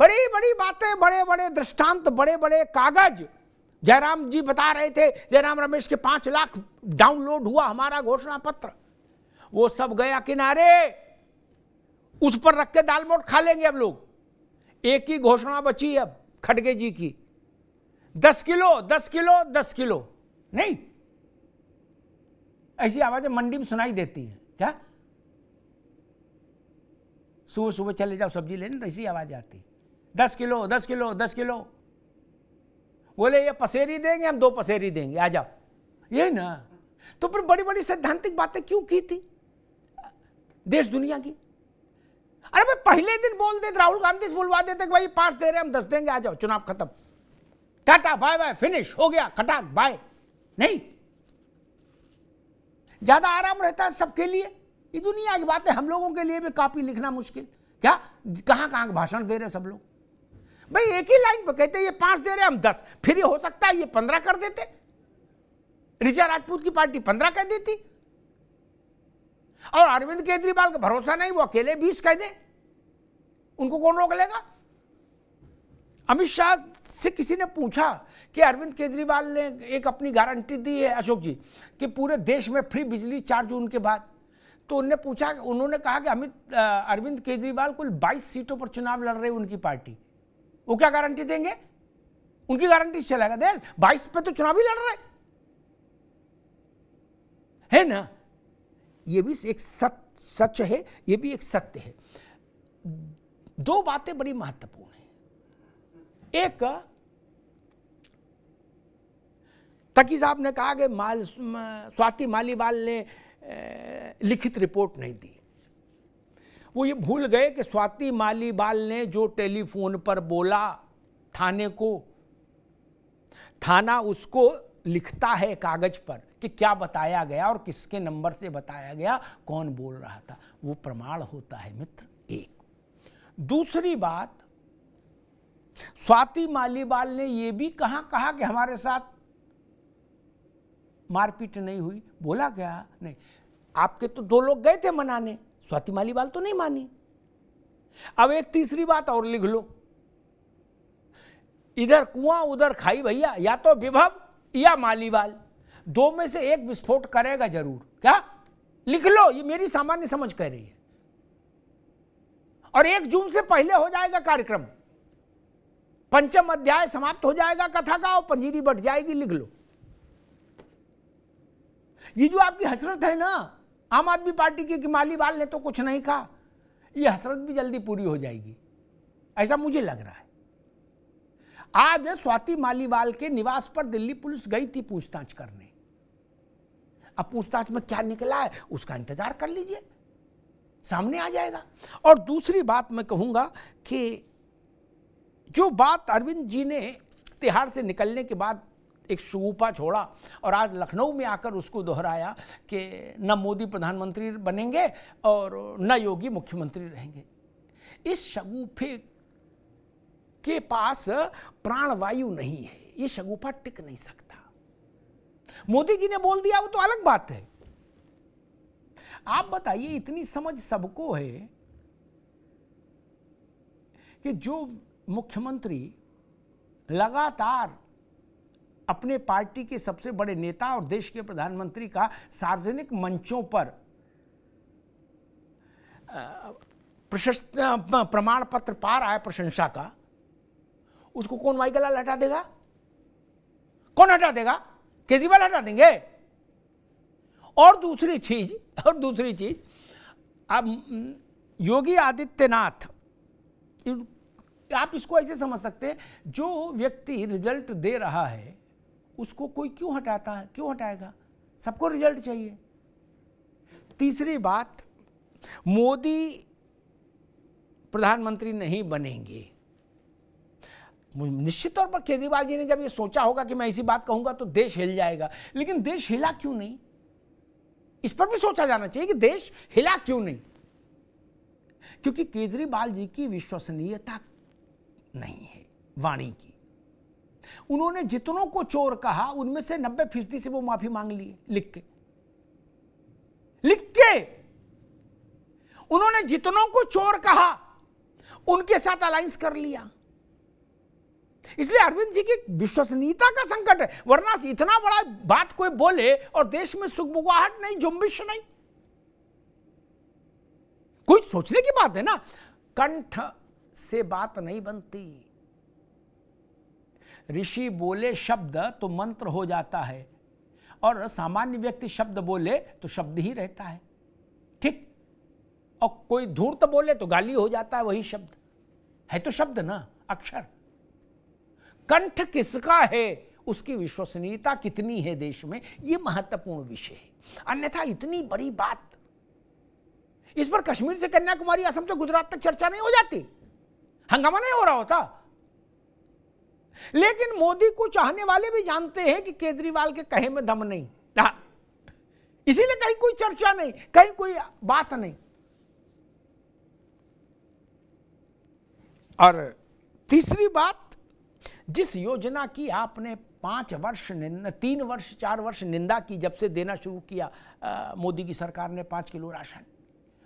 बड़ी बड़ी बातें बड़े बड़े दृष्टांत बड़े बड़े कागज जयराम जी बता रहे थे जयराम रमेश के पांच लाख डाउनलोड हुआ हमारा घोषणा पत्र वो सब गया किनारे उस पर रख के दालमोट खा लेंगे अब लोग एक ही घोषणा बची अब खड़गे जी की दस किलो दस किलो दस किलो नहीं ऐसी आवाजें मंडी में सुनाई देती है क्या सुबह सुबह चले जाओ सब्जी लेने तो ऐसी आवाज आती है दस किलो दस किलो दस किलो बोले ये पसेरी देंगे हम दो पसेरी देंगे आ जाओ ये ना तो फिर बड़ी बड़ी सैद्धांतिक बातें क्यों की थी देश दुनिया की अरे भाई पहले दिन बोल देते राहुल गांधी से बुलवा देते कि भाई पांच दे रहे हम दस देंगे आ जाओ चुनाव खत्म टाटा बाय बाय फिनिश हो गया खटाक बाय नहीं ज्यादा आराम रहता है सबके लिए ये दुनिया की बातें हम लोगों के लिए भी कापी लिखना मुश्किल क्या कहां कहां भाषण दे रहे सब लोग भाई एक ही लाइन पर कहते ये पांच दे रहे हम दस फिर ये हो सकता है ये पंद्रह कर देते ऋषा राजपूत की पार्टी पंद्रह कह देती और अरविंद केजरीवाल का भरोसा नहीं वो अकेले बीस कह दे उनको कौन रोक लेगा अमित शाह से किसी ने पूछा कि अरविंद केजरीवाल ने एक अपनी गारंटी दी है अशोक जी कि पूरे देश में फ्री बिजली चार जून के बाद तो उनने पूछा उन्होंने कहा कि अमित अरविंद केजरीवाल कुल 22 सीटों पर चुनाव लड़ हैं उनकी पार्टी वो क्या गारंटी देंगे उनकी गारंटी चलेगा देश बाईस पे तो चुनावी लड़ रहे है ना ये भी एक सत्य सच है ये भी एक सत्य है दो बातें बड़ी महत्वपूर्ण है एक तकी साहब ने कहा कि माल स्वाति मालीवाल ने लिखित रिपोर्ट नहीं दी वो ये भूल गए कि स्वाति मालीवाल ने जो टेलीफोन पर बोला थाने को थाना उसको लिखता है कागज पर कि क्या बताया गया और किसके नंबर से बताया गया कौन बोल रहा था वो प्रमाण होता है मित्र एक दूसरी बात स्वाति मालीवाल ने यह भी कहा कहा कि हमारे साथ मारपीट नहीं हुई बोला गया नहीं आपके तो दो लोग गए थे मनाने स्वाति मालीवाल तो नहीं मानी अब एक तीसरी बात और लिख लो इधर कुआं उधर खाई भैया या तो विभव या मालीवाल दो में से एक विस्फोट करेगा जरूर क्या लिख लो ये मेरी सामान्य समझ कह रही है और एक जून से पहले हो जाएगा कार्यक्रम पंचम अध्याय समाप्त हो जाएगा कथा का और पंजीरी बट जाएगी लिख लो ये जो आपकी हसरत है ना आम आदमी पार्टी की कि मालीवाल ने तो कुछ नहीं कहा ये हसरत भी जल्दी पूरी हो जाएगी ऐसा मुझे लग रहा है आज स्वाति मालीवाल के निवास पर दिल्ली पुलिस गई थी पूछताछ करने अब पूछताछ में क्या निकला है उसका इंतजार कर लीजिए सामने आ जाएगा और दूसरी बात मैं कहूंगा कि जो बात अरविंद जी ने तिहाड़ से निकलने के बाद एक शगुपा छोड़ा और आज लखनऊ में आकर उसको दोहराया कि न मोदी प्रधानमंत्री बनेंगे और न योगी मुख्यमंत्री रहेंगे इस शगुफे के पास प्राणवायु नहीं है ये शगुफा टिक नहीं सकता मोदी जी ने बोल दिया वो तो अलग बात है आप बताइए इतनी समझ सबको है कि जो मुख्यमंत्री लगातार अपने पार्टी के सबसे बड़े नेता और देश के प्रधानमंत्री का सार्वजनिक मंचों पर प्रशस्त प्रमाण पत्र पार आया प्रशंसा का उसको कौन वाई हटा देगा कौन हटा देगा केजरीवाल हटा देंगे और दूसरी चीज और दूसरी चीज अब योगी आदित्यनाथ आप इसको ऐसे समझ सकते हैं जो व्यक्ति रिजल्ट दे रहा है उसको कोई क्यों हटाता है क्यों हटाएगा सबको रिजल्ट चाहिए तीसरी बात मोदी प्रधानमंत्री नहीं बनेंगे निश्चित तौर पर केजरीवाल जी ने जब ये सोचा होगा कि मैं इसी बात कहूंगा तो देश हिल जाएगा लेकिन देश हिला क्यों नहीं इस पर भी सोचा जाना चाहिए कि देश हिला क्यों नहीं क्योंकि केजरीवाल जी की विश्वसनीयता नहीं है वाणी की उन्होंने जितनों को चोर कहा उनमें से नब्बे फीसदी से वो माफी मांग ली लिख के लिख के उन्होंने जितनों को चोर कहा उनके साथ अलायंस कर लिया इसलिए अरविंद जी की विश्वसनीयता का संकट है वरना इतना बड़ा बात कोई बोले और देश में सुखबुगाहट नहीं जुम्बिश नहीं कोई सोचने की बात है ना कंठ से बात नहीं बनती ऋषि बोले शब्द तो मंत्र हो जाता है और सामान्य व्यक्ति शब्द बोले तो शब्द ही रहता है ठीक और कोई धूर्त बोले तो गाली हो जाता है वही शब्द है तो शब्द ना अक्षर कंठ किसका है उसकी विश्वसनीयता कितनी है देश में यह महत्वपूर्ण विषय है अन्यथा इतनी बड़ी बात इस पर कश्मीर से कन्याकुमारी असम से गुजरात तक चर्चा नहीं हो जाती हंगामा नहीं हो रहा होता लेकिन मोदी को चाहने वाले भी जानते हैं कि केजरीवाल के कहे में दम नहीं इसीलिए कहीं कोई चर्चा नहीं कहीं कोई बात नहीं और तीसरी बात जिस योजना की आपने पांच वर्ष निंदा तीन वर्ष चार वर्ष निंदा की जब से देना शुरू किया मोदी की सरकार ने पांच किलो राशन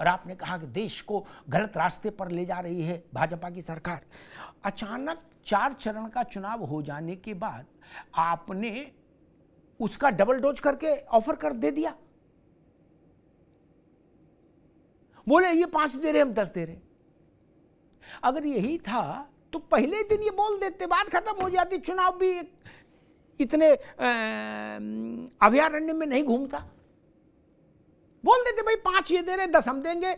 और आपने कहा कि देश को गलत रास्ते पर ले जा रही है भाजपा की सरकार अचानक चार चरण का चुनाव हो जाने के बाद आपने उसका डबल डोज करके ऑफर कर दे दिया बोले ये पांच दे रहे हम दस दे रहे अगर यही था तो पहले दिन ये बोल देते बात खत्म हो जाती चुनाव भी इतने अभ्यारण्य में नहीं घूमता बोल देते भाई पांच ये दे रहे दस हम देंगे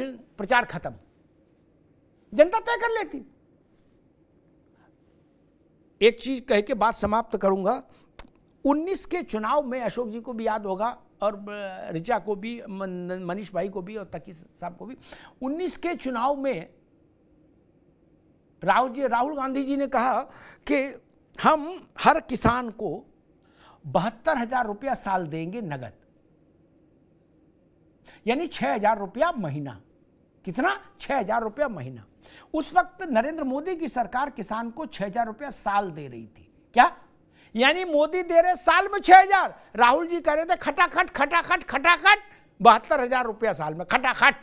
प्रचार खत्म जनता तय कर लेती एक चीज कह के बात समाप्त करूंगा 19 के चुनाव में अशोक जी को भी याद होगा और रिचा को भी मनीष भाई को भी और तकी साहब को भी 19 के चुनाव में राहुल जी राहुल गांधी जी ने कहा कि हम हर किसान को बहत्तर हजार रुपया साल देंगे नगद यानी छः हजार रुपया महीना कितना छः हजार रुपया महीना उस वक्त नरेंद्र मोदी की सरकार किसान को छः हजार रुपया साल दे रही थी क्या यानी मोदी दे रहे साल में छः हजार राहुल जी कह रहे थे खटाखट खटाखट खटाखट बहत्तर हजार रुपया साल में खटाखट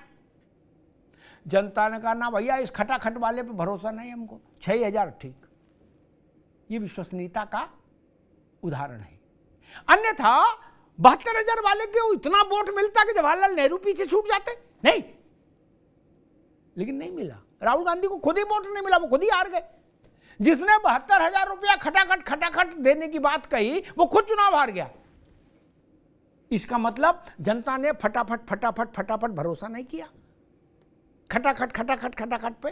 जनता ने कहा ना भैया इस खटाखट वाले पे भरोसा नहीं हमको छह हजार ठीक ये विश्वसनीयता का उदाहरण है अन्यथा बहत्तर हजार वाले के इतना वोट मिलता कि जवाहरलाल नेहरू पीछे छूट जाते नहीं लेकिन नहीं मिला राहुल गांधी को खुद ही वोट नहीं मिला वो खुद ही हार गए जिसने बहत्तर हजार रुपया खटाखट खटाखट देने की बात कही वो खुद चुनाव हार गया इसका मतलब जनता ने फटाफट फटाफट फटाफट भरोसा नहीं किया खटाखट खटाखट खटाखट पे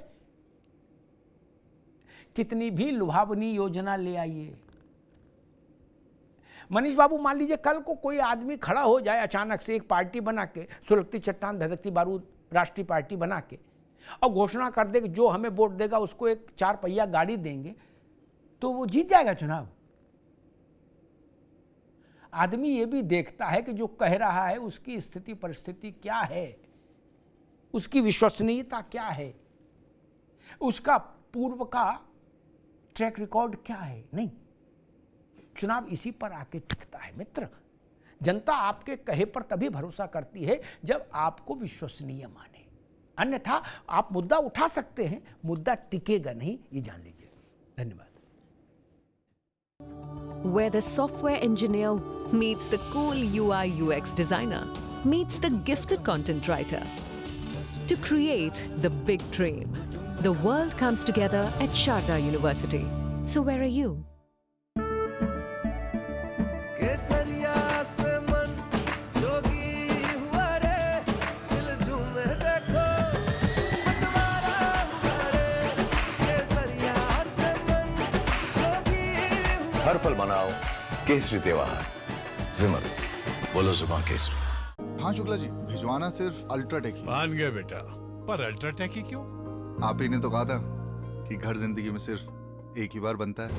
कितनी भी लुभावनी योजना ले आइए मनीष बाबू मान लीजिए कल को कोई आदमी खड़ा हो जाए अचानक से एक पार्टी बना के सुलगती चट्टान धधकती बारूद राष्ट्रीय पार्टी बना के और घोषणा कर दे कि जो हमें वोट देगा उसको एक चार पहिया गाड़ी देंगे तो वो जीत जाएगा चुनाव आदमी ये भी देखता है कि जो कह रहा है उसकी स्थिति परिस्थिति क्या है उसकी विश्वसनीयता क्या है उसका पूर्व का ट्रैक रिकॉर्ड क्या है नहीं चुनाव इसी पर आके टिकता है मित्र जनता आपके कहे पर तभी भरोसा करती है जब आपको विश्वसनीय माने अन्यथा आप मुद्दा उठा सकते हैं मुद्दा टिकेगा नहीं ये जान लीजिए धन्यवाद Where the software engineer meets the cool UI UX designer meets the gifted content writer to create the big dream. The world comes together at Sharda University. So where are you? सफल बनाओ केसरी त्योहार विमल बोलो जुबा केसरी हाँ शुक्ला जी भिजवाना सिर्फ UltraTech ही मान गया बेटा पर अल्ट्राटेक ही क्यों आप ही ने तो कहा था कि घर जिंदगी में सिर्फ एक ही बार बनता है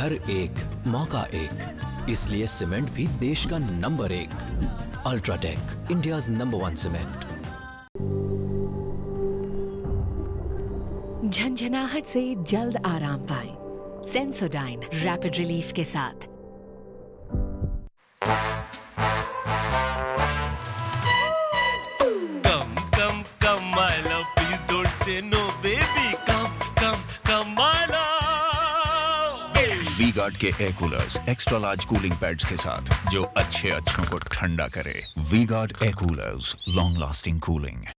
घर एक मौका एक इसलिए सीमेंट भी देश का नंबर एक UltraTech India number one cement झंझनाहट से जल्द आराम पाए सेंसोडाइन रैपिड रिलीफ के साथ वी गार्ड के air coolers extra large cooling pads के साथ जो अच्छे अच्छों को ठंडा करे V Guard air coolers long lasting cooling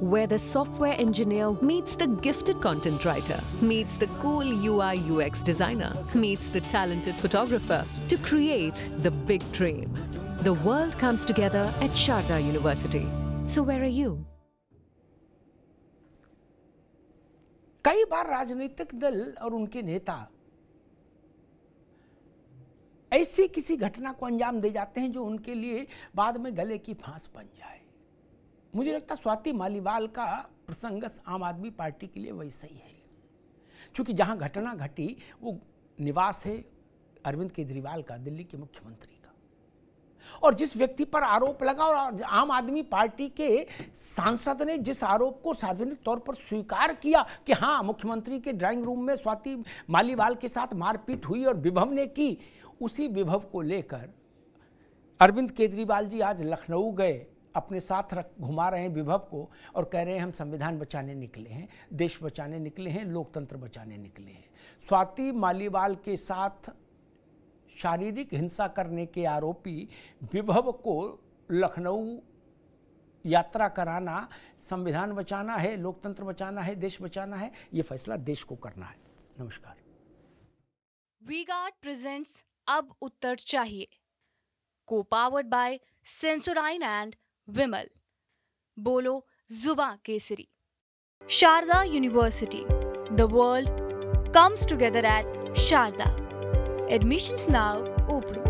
where the software engineer meets the gifted content writer, meets the cool UI UX designer, meets the talented photographer to create the big dream. The world comes together at Sharda University. So where are you? कई बार राजनीतिक दल और उनके नेता ऐसी किसी घटना को अंजाम दे जाते हैं जो उनके लिए बाद में गले की फांस बन जाए मुझे लगता स्वाति मालीवाल का प्रसंग आम आदमी पार्टी के लिए वैसा ही है क्योंकि जहाँ घटना घटी वो निवास है अरविंद केजरीवाल का दिल्ली के मुख्यमंत्री का और जिस व्यक्ति पर आरोप लगा और आम आदमी पार्टी के सांसद ने जिस आरोप को सार्वजनिक तौर पर स्वीकार किया कि हाँ मुख्यमंत्री के ड्राइंग रूम में स्वाति मालीवाल के साथ मारपीट हुई और विभव ने की उसी विभव को लेकर अरविंद केजरीवाल जी आज लखनऊ गए अपने साथ रख घुमा रहे हैं विभव को और कह रहे हैं हम संविधान बचाने निकले हैं देश बचाने निकले हैं लोकतंत्र बचाने निकले हैं स्वाति मालीवाल के साथ शारीरिक हिंसा करने के आरोपी विभव को लखनऊ यात्रा कराना संविधान बचाना है लोकतंत्र बचाना है देश बचाना है ये फैसला देश को करना है नमस्कार प्रेजेंट्स अब उत्तर चाहिए को powered by Sensodyne and Vimal बोलो जुबा केसरी Sharda university the world comes together at Sharda admissions now open